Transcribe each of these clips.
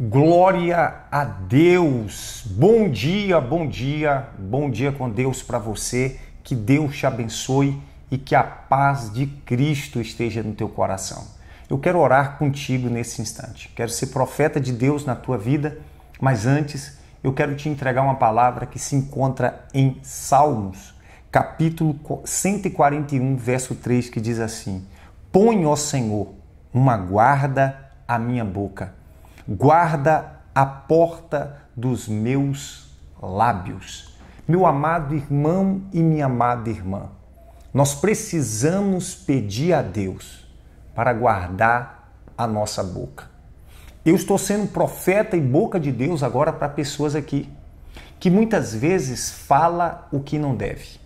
Glória a Deus! Bom dia, bom dia, bom dia com Deus para você. Que Deus te abençoe e que a paz de Cristo esteja no teu coração. Eu quero orar contigo nesse instante. Quero ser profeta de Deus na tua vida, mas antes eu quero te entregar uma palavra que se encontra em Salmos, capítulo 141, verso 3, que diz assim: Põe, ó Senhor, uma guarda à minha boca guarda a porta dos meus lábios. Meu amado irmão e minha amada irmã, nós precisamos pedir a Deus para guardar a nossa boca. Eu estou sendo profeta e boca de Deus agora para pessoas aqui que muitas vezes fala o que não deve.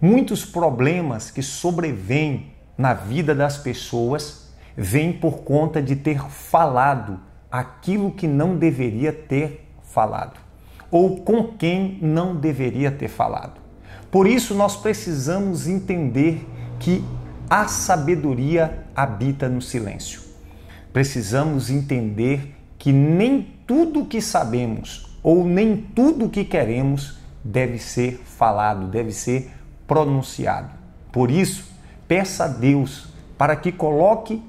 Muitos problemas que sobrevêm na vida das pessoas vêm por conta de ter falado aquilo que não deveria ter falado ou com quem não deveria ter falado. Por isso, nós precisamos entender que a sabedoria habita no silêncio. Precisamos entender que nem tudo que sabemos ou nem tudo que queremos deve ser falado, deve ser pronunciado. Por isso, peça a Deus para que coloque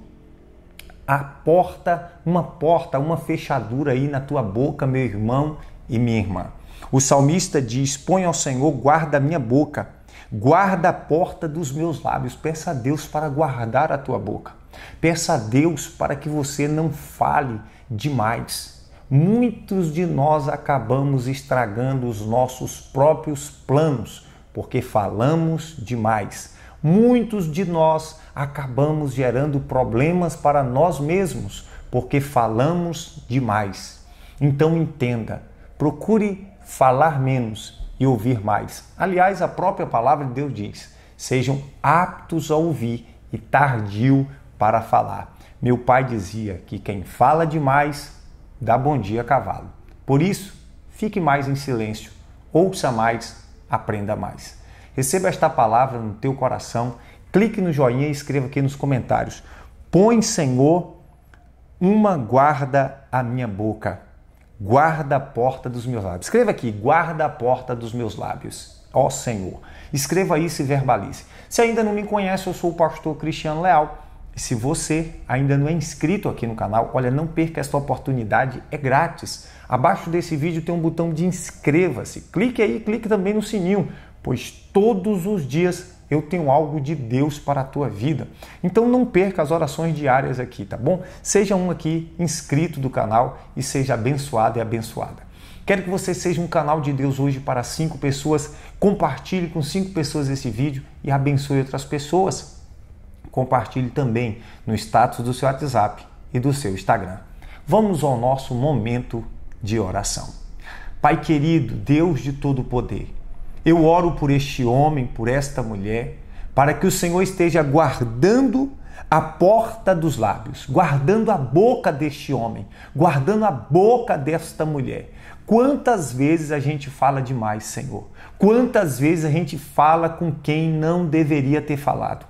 a porta, uma porta, uma fechadura aí na tua boca, meu irmão e minha irmã. O salmista diz: Põe ao Senhor, guarda a minha boca, guarda a porta dos meus lábios. Peça a Deus para guardar a tua boca. Peça a Deus para que você não fale demais. Muitos de nós acabamos estragando os nossos próprios planos porque falamos demais. Muitos de nós acabamos gerando problemas para nós mesmos porque falamos demais. Então entenda, procure falar menos e ouvir mais. Aliás, a própria palavra de Deus diz: sejam aptos a ouvir e tardio para falar. Meu pai dizia que quem fala demais dá bom dia a cavalo. Por isso, fique mais em silêncio, ouça mais, aprenda mais. Receba esta palavra no teu coração, clique no joinha e escreva aqui nos comentários. Põe, Senhor, uma guarda à minha boca. Guarda a porta dos meus lábios. Escreva aqui, guarda a porta dos meus lábios. Ó Senhor. Escreva isso e verbalize. Se ainda não me conhece, eu sou o pastor Cristiano Leal. E se você ainda não é inscrito aqui no canal, olha, não perca esta oportunidade, é grátis. Abaixo desse vídeo tem um botão de inscreva-se. Clique aí, clique também no sininho pois todos os dias eu tenho algo de Deus para a tua vida. Então não perca as orações diárias aqui, tá bom? Seja um aqui inscrito do canal e seja abençoado e abençoada. Quero que você seja um canal de Deus hoje para cinco pessoas. Compartilhe com cinco pessoas esse vídeo e abençoe outras pessoas. Compartilhe também no status do seu WhatsApp e do seu Instagram. Vamos ao nosso momento de oração. Pai querido, Deus de todo poder, eu oro por este homem, por esta mulher, para que o Senhor esteja guardando a porta dos lábios, guardando a boca deste homem, guardando a boca desta mulher. Quantas vezes a gente fala demais, Senhor? Quantas vezes a gente fala com quem não deveria ter falado?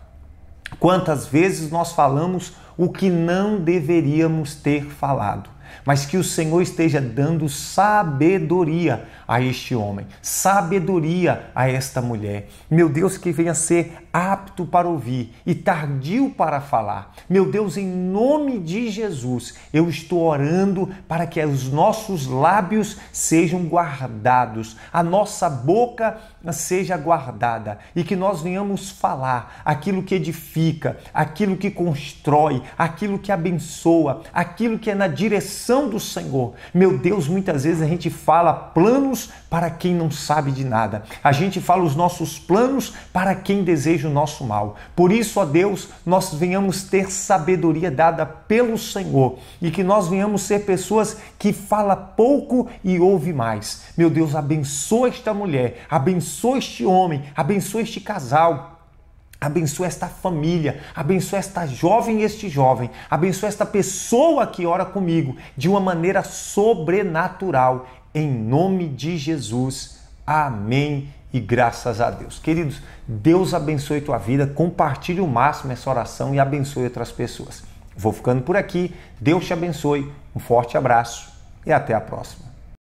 Quantas vezes nós falamos o que não deveríamos ter falado? mas que o Senhor esteja dando sabedoria a este homem, sabedoria a esta mulher. Meu Deus, que venha ser apto para ouvir e tardio para falar. Meu Deus, em nome de Jesus, eu estou orando para que os nossos lábios sejam guardados, a nossa boca seja guardada e que nós venhamos falar aquilo que edifica, aquilo que constrói, aquilo que abençoa, aquilo que é na direção direção do Senhor. Meu Deus, muitas vezes a gente fala planos para quem não sabe de nada. A gente fala os nossos planos para quem deseja o nosso mal. Por isso, ó Deus, nós venhamos ter sabedoria dada pelo Senhor e que nós venhamos ser pessoas que fala pouco e ouve mais. Meu Deus, abençoa esta mulher, abençoa este homem, abençoa este casal Abençoa esta família, abençoa esta jovem e este jovem, abençoa esta pessoa que ora comigo de uma maneira sobrenatural, em nome de Jesus. Amém e graças a Deus. Queridos, Deus abençoe tua vida, compartilhe o máximo essa oração e abençoe outras pessoas. Vou ficando por aqui, Deus te abençoe, um forte abraço e até a próxima.